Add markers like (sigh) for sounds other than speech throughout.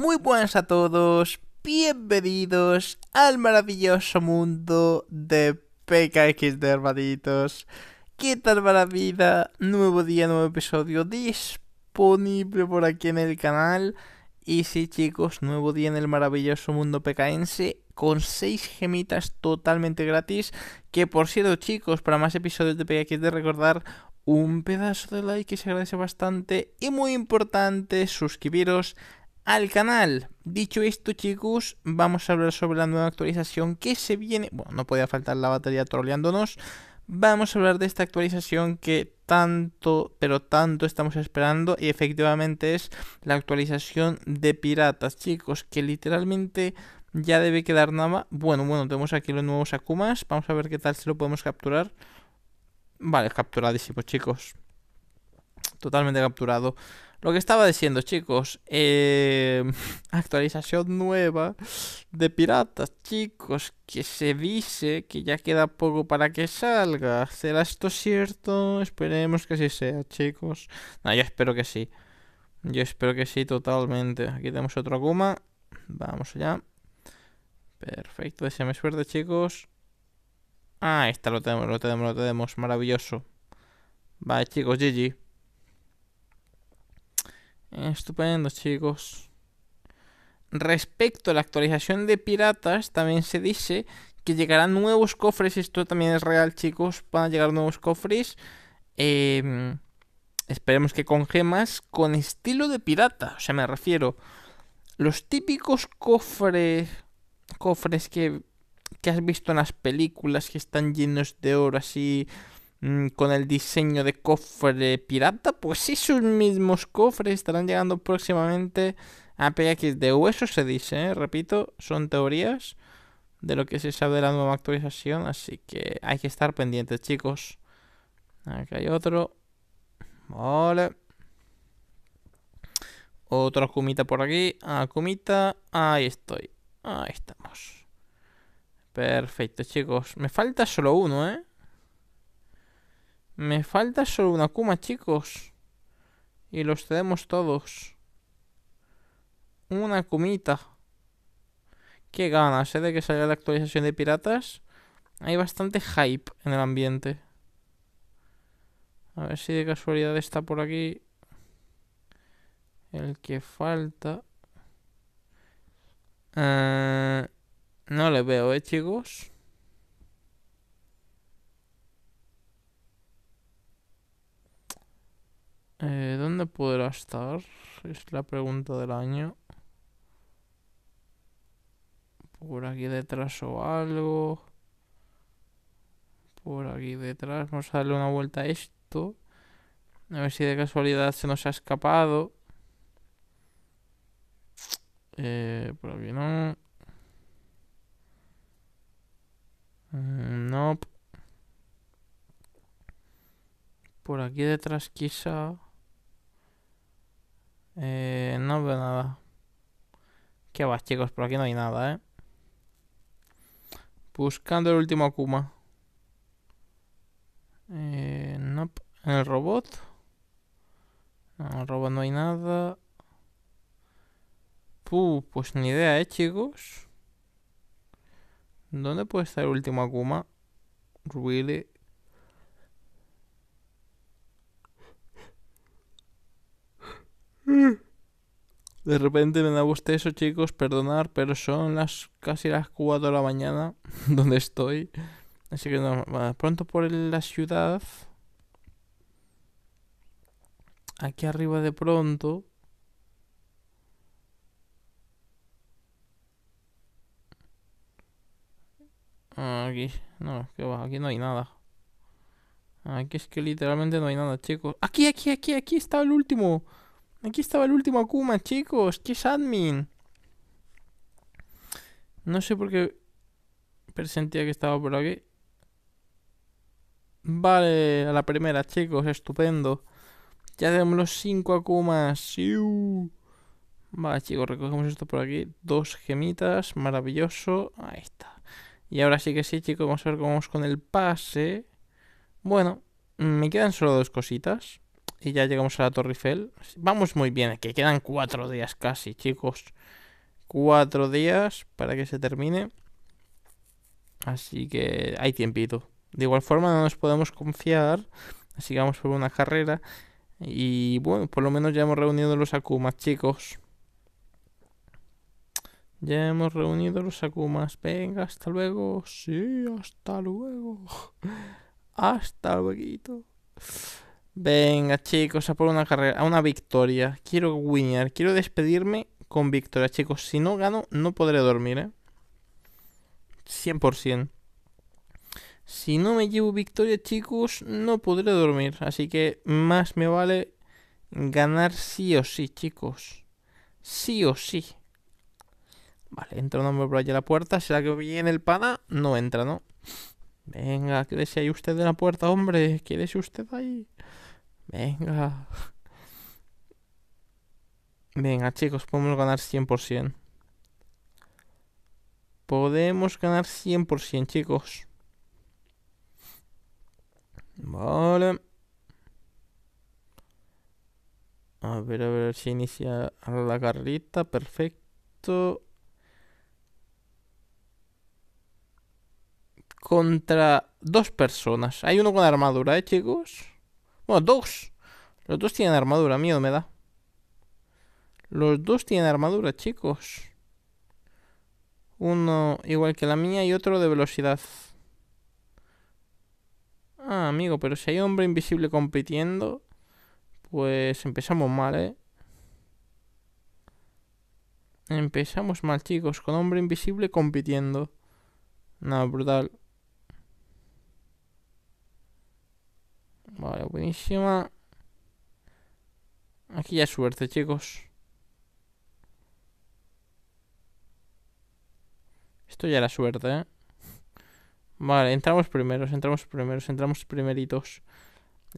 Muy buenas a todos, bienvenidos al maravilloso mundo de PKX de hermanitos. ¿Qué tal la vida? Nuevo día, nuevo episodio disponible por aquí en el canal. Y sí, chicos, nuevo día en el maravilloso mundo pecaense con 6 gemitas totalmente gratis. Que por cierto, chicos, para más episodios de PKX de recordar, un pedazo de like que se agradece bastante. Y muy importante, suscribiros al canal. Dicho esto, chicos, vamos a hablar sobre la nueva actualización que se viene. Bueno, no podía faltar la batería troleándonos. Vamos a hablar de esta actualización que tanto, pero tanto estamos esperando y efectivamente es la actualización de piratas, chicos, que literalmente ya debe quedar nada. Bueno, bueno, tenemos aquí los nuevos Akumas, vamos a ver qué tal si lo podemos capturar. Vale, capturadísimo, chicos. Totalmente capturado. Lo que estaba diciendo, chicos, eh, (laughs) actualización nueva de piratas, chicos, que se dice que ya queda poco para que salga. ¿Será esto cierto? Esperemos que sí sea, chicos. No, yo espero que sí. Yo espero que sí, totalmente. Aquí tenemos otro Akuma. Vamos allá. Perfecto, deseame suerte, chicos. Ah, ahí está, lo tenemos, lo tenemos, lo tenemos. Maravilloso. Vale, chicos, GG. Estupendo, chicos. Respecto a la actualización de piratas, también se dice que llegarán nuevos cofres. Esto también es real, chicos. Van a llegar nuevos cofres. Em, esperemos que con gemas con estilo de pirata. O sea, me refiero. Los típicos cofres. Cofres que, que has visto en las películas que están llenos de oro así. Mm, con el diseño de cofre pirata, pues esos mismos cofres estarán llegando próximamente a PX de hueso, se dice, ¿eh? repito, son teorías de lo que se sabe de la nueva actualización, así que hay que estar pendientes, chicos. Aquí hay otro. Vale. Otro comita por aquí. comita ah, Ahí estoy. Ahí estamos. Perfecto, chicos. Me falta solo uno, ¿eh? Me falta solo una Kuma, chicos. Y los tenemos todos. Una Kumita. Qué ganas, ¿eh? De que salga la actualización de piratas. Hay bastante hype en el ambiente. A ver si de casualidad está por aquí. El que falta. Eh, no le veo, ¿eh, chicos? Eh, ¿Dónde podrá estar? Es la pregunta del año. Por aquí detrás o algo. Por aquí detrás. Vamos a darle una vuelta a esto. A ver si de casualidad se nos ha escapado. Eh, por aquí no. Mm, no. Por aquí detrás quizá. Eh, no veo nada. ¿Qué va chicos? Por aquí no hay nada, ¿eh? Buscando el último Akuma. Eh, no. ¿En el robot? No, en el robot no hay nada. Puh, pues ni idea, ¿eh, chicos? ¿Dónde puede estar el último Akuma? Really? Mm. De repente me da eso, chicos, perdonar, pero son las casi las 4 de la mañana (laughs) donde estoy. Así que no, pronto por la ciudad. Aquí arriba de pronto. Ah, aquí, no, que va, aquí no hay nada. Aquí es que literalmente no hay nada, chicos. Aquí, aquí, aquí, aquí está el último. Aquí estaba el último Akuma, chicos. ¿Qué es admin? No sé por qué presentía que estaba por aquí. Vale, a la primera, chicos. Estupendo. Ya tenemos los cinco Akumas. Vale, chicos, recogemos esto por aquí. Dos gemitas. Maravilloso. Ahí está. Y ahora sí que sí, chicos. Vamos a ver cómo vamos con el pase. Bueno, me quedan solo dos cositas y ya llegamos a la Torre Eiffel. Vamos muy bien, que quedan cuatro días casi, chicos. Cuatro días para que se termine. Así que hay tiempito. De igual forma no nos podemos confiar, así que vamos por una carrera. Y bueno, por lo menos ya hemos reunido los Akumas, chicos. Ya hemos reunido los Akumas. Venga, hasta luego. Sí, hasta luego. (laughs) Hasta luego. Venga, chicos, a por una carrera, a una victoria. Quiero winear, quiero despedirme con victoria, chicos. Si no gano, no podré dormir, ¿eh? 100%. Si no me llevo victoria, chicos, no podré dormir. Así que más me vale ganar sí o sí, chicos. Sí o sí. Vale, entra un hombre por allá a la puerta. ¿Será que viene el pana? No entra, ¿no? Venga, quédese ahí usted de la puerta, hombre. Quédese usted ahí. Venga. Venga, chicos, podemos ganar 100%. Podemos ganar 100%, chicos. Vale. A ver, a ver si inicia la carrita. Perfecto. contra dos personas. Hay uno con armadura, ¿eh, chicos? Bueno, dos. Los dos tienen armadura, miedo me da. Los dos tienen armadura, chicos. Uno igual que la mía y otro de velocidad. Ah, amigo, pero si hay hombre invisible compitiendo, pues empezamos mal, ¿eh? Empezamos mal, chicos, con hombre invisible compitiendo. No, brutal. Vale, buenísima. Aquí ya es suerte, chicos. Esto ya era suerte, ¿eh? Vale, entramos primeros, entramos primeros, entramos primeritos.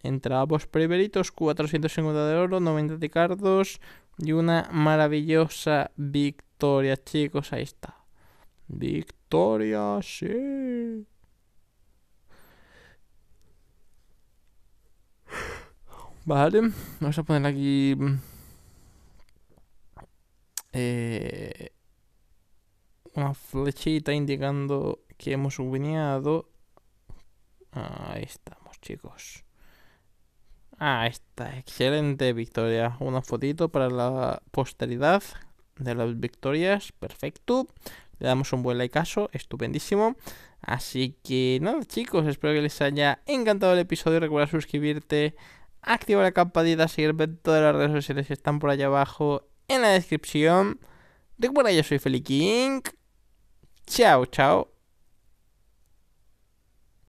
Entramos primeritos, 450 de oro, 90 de cardos y una maravillosa victoria, chicos. Ahí está. Victoria, sí. Vale, vamos a poner aquí... Mm, eh, una flechita indicando que hemos sublineado Ahí estamos, chicos. ah está, excelente victoria. Una fotito para la posteridad de las victorias. Perfecto. Le damos un buen likeazo, estupendísimo. Así que nada, chicos, espero que les haya encantado el episodio. Recuerda suscribirte Activa la campanita, seguirme en todas las redes sociales que están por allá abajo en la descripción. Recuerda, yo soy Feli King. Chao, chao.